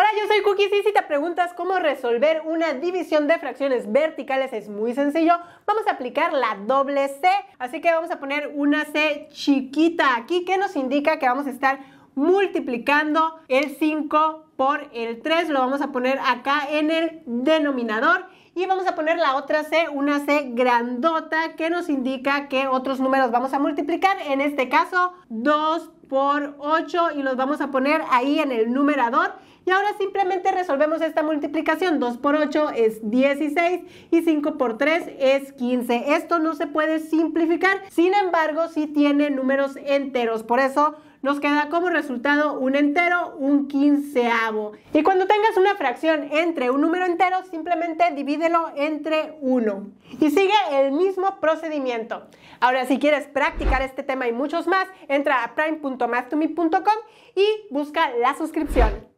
Hola, yo soy Cookie. y si te preguntas cómo resolver una división de fracciones verticales es muy sencillo. Vamos a aplicar la doble C, así que vamos a poner una C chiquita aquí que nos indica que vamos a estar multiplicando el 5 por el 3. Lo vamos a poner acá en el denominador y vamos a poner la otra C, una C grandota que nos indica que otros números vamos a multiplicar. En este caso, 2 por 8 y los vamos a poner ahí en el numerador. Y ahora simplemente resolvemos esta multiplicación. 2 por 8 es 16 y 5 por 3 es 15. Esto no se puede simplificar, sin embargo, sí tiene números enteros. Por eso nos queda como resultado un entero, un quinceavo. Y cuando tengas una fracción entre un número entero, simplemente divídelo entre uno Y sigue el mismo procedimiento. Ahora, si quieres practicar este tema y muchos más, entra a prime.mathtomy.com y busca la suscripción.